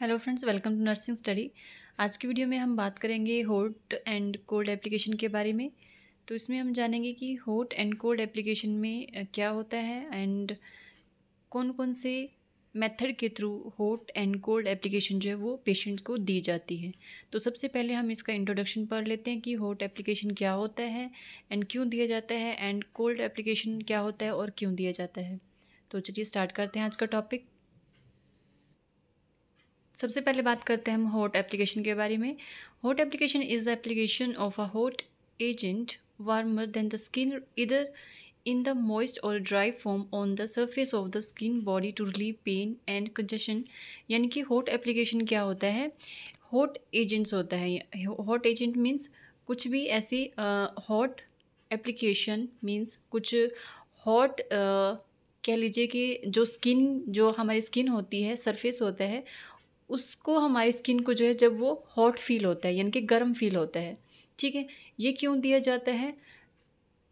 hello friends welcome to nursing study आज की video में हम बात करेंगे हॉट एंड कोल्ड एप्लीकेशन के बारे में तो इसमें हम जानेंगे कि हॉट एंड कोल्ड एप्लीकेशन में क्या होता है एंड कौन कौन से मेथड के थ्रू होट एंड कोल्ड एप्लीकेशन जो है वो पेशेंट्स को दी जाती है तो सबसे पहले हम इसका इंट्रोडक्शन पढ़ लेते हैं कि हॉट एप्लीकेशन क्या होता है एंड क्यों दिया जाता है एंड कोल्ड एप्लीकेशन क्या होता है और क्यों दिया जाता है तो चलिए स्टार्ट करते हैं आज का टॉपिक सबसे पहले बात करते हैं हम हॉट एप्लीकेशन के बारे में hot application is the application of a hot agent warmer than the skin either in the moist और dry form on the surface of the skin body to relieve pain and congestion यानी कि hot application क्या होता है hot agents होता है hot agent means कुछ भी ऐसी हॉट एप्लीकेशन मीन्स कुछ हॉट कह लीजिए कि जो स्किन जो हमारी स्किन होती है सरफेस होता है उसको हमारी स्किन को जो है जब वो हॉट फील होता है यानी कि गर्म फील होता है ठीक है ये क्यों दिया जाता है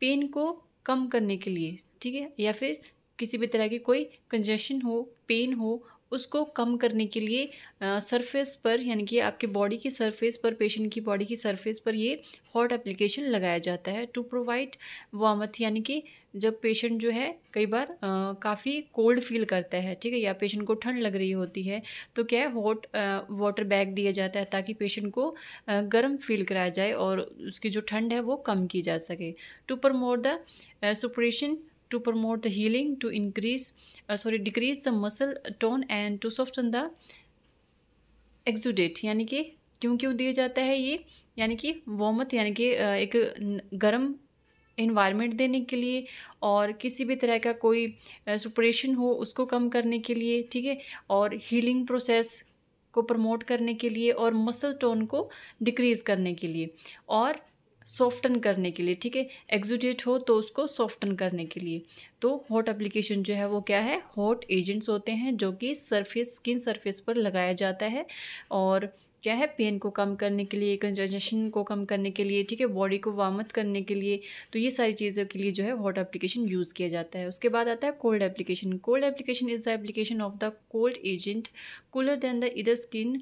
पेन को कम करने के लिए ठीक है या फिर किसी भी तरह की कोई कंजेशन हो पेन हो उसको कम करने के लिए सरफेस पर यानी कि आपके बॉडी की सरफेस पर पेशेंट की बॉडी की सरफेस पर ये हॉट एप्लीकेशन लगाया जाता है टू प्रोवाइड वामथ यानी कि जब पेशेंट जो है कई बार काफ़ी कोल्ड फील करता है ठीक है या पेशेंट को ठंड लग रही होती है तो क्या है हॉट वाटर बैग दिया जाता है ताकि पेशेंट को गर्म फील कराया जाए और उसकी जो ठंड है वो कम की जा सके to promote the suppuration to promote the healing to increase sorry decrease the muscle tone and to soft the exudate यानी कि क्यों क्यों दिया जाता है ये यानी कि वॉमत यानी कि uh, एक गर्म इन्वायरमेंट देने के लिए और किसी भी तरह का कोई सुपरेशन uh, हो उसको कम करने के लिए ठीक है और हीलिंग प्रोसेस को प्रमोट करने के लिए और मसल टोन को डिक्रीज़ करने के लिए और सॉफ्टन करने के लिए ठीक है एग्जूटेट हो तो उसको सॉफ्टन करने के लिए तो हॉट एप्लीकेशन जो है वो क्या है हॉट एजेंट्स होते हैं जो कि सरफेस स्किन सरफेस पर लगाया जाता है और क्या है पेन को कम करने के लिए कंजेशन को कम करने के लिए ठीक है बॉडी को वामत करने के लिए तो ये सारी चीज़ों के लिए जो है हॉट एप्लीकेशन यूज़ किया जाता है उसके बाद आता है cold application cold application is the application of the cold agent cooler than the either skin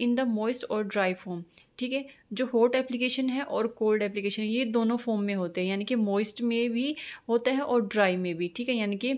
in the moist और ड्राई फॉर्म ठीक है जो हॉट एप्लीकेशन है और कोल्ड एप्लीकेशन ये दोनों फॉर्म में होते हैं यानी कि मॉइस्ट में भी होता है और ड्राई में भी ठीक है यानी कि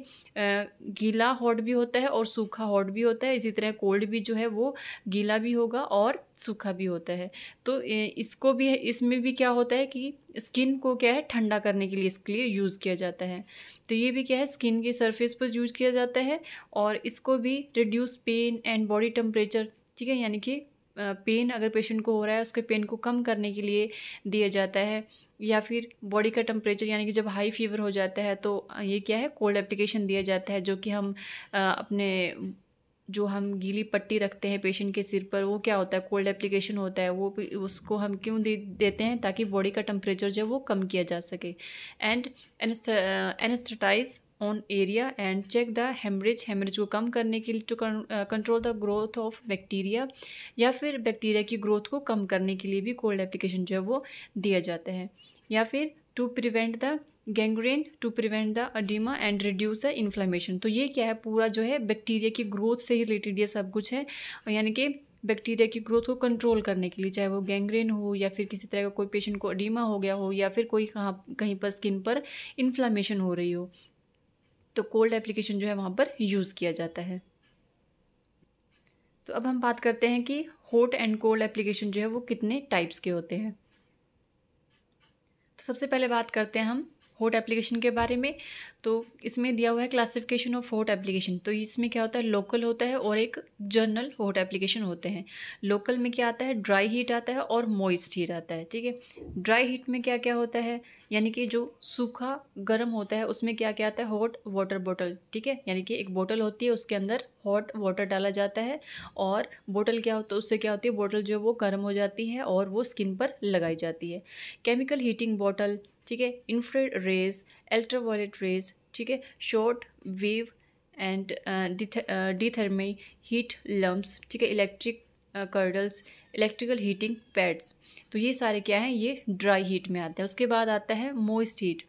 गीला हॉट भी होता है और सूखा हॉट भी होता है इसी तरह कोल्ड भी जो है वो गीला भी होगा और सूखा भी होता है तो इसको भी इसमें भी क्या होता है कि स्किन को क्या है ठंडा करने के लिए इसके लिए यूज़ किया जाता है तो ये भी क्या है स्किन के सरफेस पर यूज़ किया जाता है और इसको भी reduce pain and body temperature ठीक है यानी कि पेन अगर पेशेंट को हो रहा है उसके पेन को कम करने के लिए दिया जाता है या फिर बॉडी का टेम्परेचर यानी कि जब हाई फीवर हो जाता है तो ये क्या है कोल्ड एप्लीकेशन दिया जाता है जो कि हम अपने जो हम गीली पट्टी रखते हैं पेशेंट के सिर पर वो क्या होता है कोल्ड एप्लीकेशन होता है वो उसको हम क्यों दे देते हैं ताकि बॉडी का टेम्परेचर जो है वो कम किया जा सके and anaesthetize on area and check the haemorrhage haemorrhage को कम करने के लिए to control the growth of bacteria या फिर बैक्टीरिया की ग्रोथ को कम करने के लिए भी कोल्ड एप्लीकेशन जो है वो दिया जाता है या फिर to prevent the gangrene to prevent the oedema and reduce the inflammation तो ये क्या है पूरा जो है बैक्टीरिया की ग्रोथ से ही रिलेटेड ये सब कुछ है यानी कि बैक्टीरिया की ग्रोथ को कंट्रोल करने के लिए चाहे वो गैंग्रेन हो या फिर किसी तरह का कोई पेशेंट को अडीमा हो गया हो या फिर कोई कहाँ कहीं पर स्किन पर इन्फ्लामेशन हो रही हो तो कोल्ड एप्लीकेशन जो है वहाँ पर यूज़ किया जाता है तो अब हम बात करते हैं कि हॉट एंड कोल्ड एप्लीकेशन जो है वो कितने टाइप्स के होते हैं तो सबसे पहले बात करते हैं हम होट एप्लीकेशन के बारे में तो इसमें दिया हुआ है क्लासिफिकेशन ऑफ होट एप्लीकेशन तो इसमें क्या होता है लोकल होता है और एक जर्नल होट एप्लीकेशन होते हैं लोकल में क्या आता है ड्राई हीट आता है और मॉइस्ट हीट आता है ठीक है ड्राई हीट में क्या क्या होता है यानी कि जो सूखा गर्म होता है उसमें क्या क्या आता है हॉट वाटर बॉटल ठीक है यानी कि एक बोटल होती है उसके अंदर हॉट वाटर डाला जाता है और बोटल क्या होता है उससे क्या होती है बोटल जो है वो गर्म हो जाती है और वो स्किन पर लगाई जाती है केमिकल हीटिंग बॉटल ठीक है इन्फ्रेड रेज अल्ट्रावायलेट रेज ठीक है short wave and diathermy heat lamps ठीक है इलेक्ट्रिक कर्डल्स इलेक्ट्रिकल हीटिंग पैड्स तो ये सारे क्या हैं ये ड्राई हीट में आते हैं उसके बाद आता है मोइस्ट हीट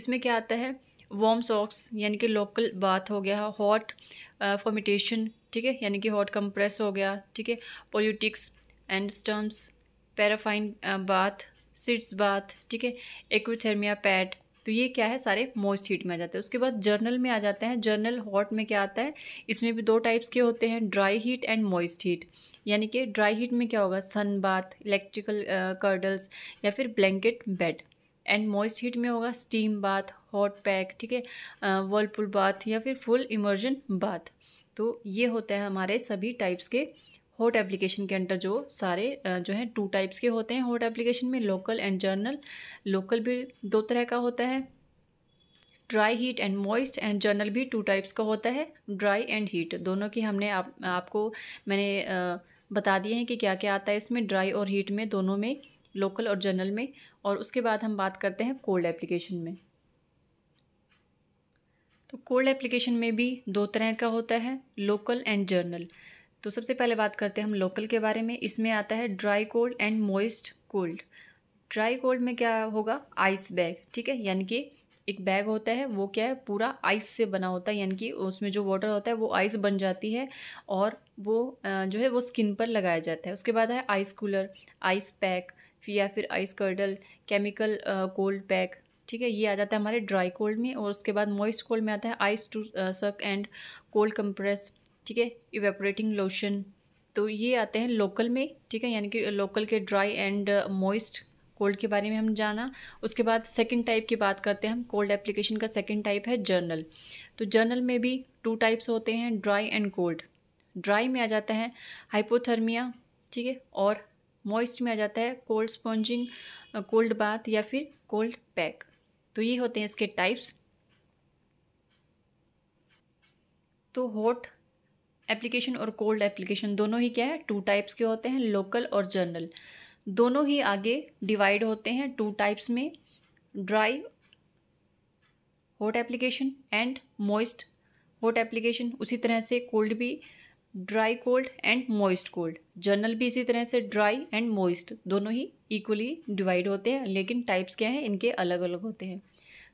इसमें क्या आता है वॉम सॉक्स यानी कि लोकल बाथ हो गया हॉट फॉर्मिटेशन uh, ठीक है यानी कि हॉट कंप्रेस हो गया ठीक है poultices and stupes paraffin bath sitz bath ठीक है एक्विथर्मिया पैट तो ये क्या है सारे मोस्ट हीट में आ जाते हैं उसके बाद जर्नल में आ जाते हैं जर्नल हॉट में क्या आता है इसमें भी दो टाइप्स के होते हैं dry heat and moist heat यानी कि ड्राई हीट में क्या होगा सन बाथ इलेक्ट्रिकल कर्डल्स या फिर blanket bed and moist heat में होगा स्टीम बाथ हॉट पैक ठीक है वर्लपुल बाथ या फिर फुल इमर्जन बाथ तो ये होता है हमारे सभी टाइप्स के हॉट एप्लीकेशन के अंडर जो सारे जो है टू टाइप्स के होते हैं हॉट एप्लीकेशन में लोकल एंड जर्नल लोकल भी दो तरह का होता है dry heat and moist and general भी टू टाइप्स का होता है ड्राई एंड हीट दोनों की हमने आप आपको मैंने बता दिए हैं कि क्या क्या आता है इसमें ड्राई और हीट में दोनों में लोकल और जर्नल में और उसके बाद हम बात करते हैं कोल्ड एप्लीकेशन में तो कोल्ड एप्लीकेशन में भी दो तरह का होता है लोकल एंड जर्नल तो सबसे पहले बात करते हैं हम लोकल के बारे में इसमें आता है dry cold and moist cold dry cold में क्या होगा आइस बैग ठीक है यानी कि एक बैग होता है वो क्या है पूरा आइस से बना होता है यानी कि उसमें जो वाटर होता है वो आइस बन जाती है और वो जो है वो स्किन पर लगाया जाता है उसके बाद है आइस कूलर आइस पैक या फिर ice cradle chemical cold pack ठीक है ये आ जाता है हमारे ड्राई कोल्ड में और उसके बाद मॉइस्ट कोल्ड में आता है ice to suck and cold compress ठीक है इवेपोरेटिंग लोशन तो ये आते हैं लोकल में ठीक है यानी कि लोकल के ड्राई एंड मॉइस्ट कोल्ड के बारे में हम जाना उसके बाद सेकंड टाइप की बात करते हैं हम कोल्ड एप्लीकेशन का सेकंड टाइप है जर्नल तो जर्नल में भी टू टाइप्स होते हैं ड्राई एंड कोल्ड ड्राई में आ जाता है हाइपोथर्मिया ठीक है और मॉइस्ट में आ जाता है कोल्ड स्पॉन्जिंग कोल्ड बाथ या फिर कोल्ड पैक तो ये होते हैं इसके टाइप्स तो हॉट एप्लीकेशन और कोल्ड एप्लीकेशन दोनों ही क्या है टू टाइप्स के होते हैं लोकल और जर्नल दोनों ही आगे डिवाइड होते हैं टू टाइप्स में dry hot application and moist hot application उसी तरह से कोल्ड भी dry cold and moist cold general भी इसी तरह से ड्राई एंड मॉइस्ट दोनों ही इक्वली डिवाइड होते हैं लेकिन टाइप्स क्या हैं इनके अलग अलग होते हैं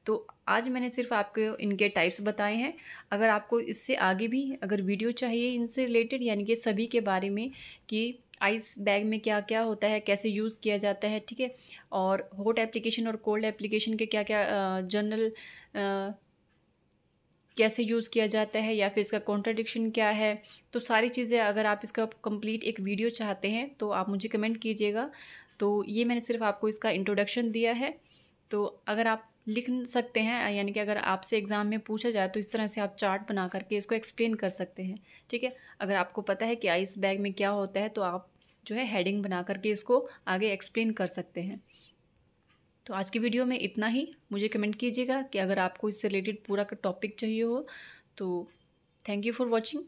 तो आज मैंने सिर्फ आपके इनके टाइप्स बताए हैं अगर आपको इससे आगे भी अगर वीडियो चाहिए इनसे रिलेटेड यानी कि सभी के बारे में कि आइस बैग में क्या क्या होता है कैसे यूज़ किया जाता है ठीक है और हॉट एप्लीकेशन और कोल्ड एप्लीकेशन के क्या क्या जनरल कैसे यूज़ किया जाता है या फिर इसका कॉन्ट्राडिक्शन क्या है तो सारी चीज़ें अगर आप इसका कंप्लीट एक वीडियो चाहते हैं तो आप मुझे कमेंट कीजिएगा तो ये मैंने सिर्फ आपको इसका इंट्रोडक्शन दिया है तो अगर आप लिख सकते हैं यानी कि अगर आपसे एग्ज़ाम में पूछा जाए तो इस तरह से आप चार्ट बना करके इसको एक्सप्लेन कर सकते हैं ठीक है अगर आपको पता है कि आइस बैग में क्या होता है तो आप जो है हेडिंग बना करके इसको आगे एक्सप्लेन कर सकते हैं तो आज की वीडियो में इतना ही मुझे कमेंट कीजिएगा कि अगर आपको इससे रिलेटेड पूरा का टॉपिक चाहिए हो तो थैंक यू फॉर वॉचिंग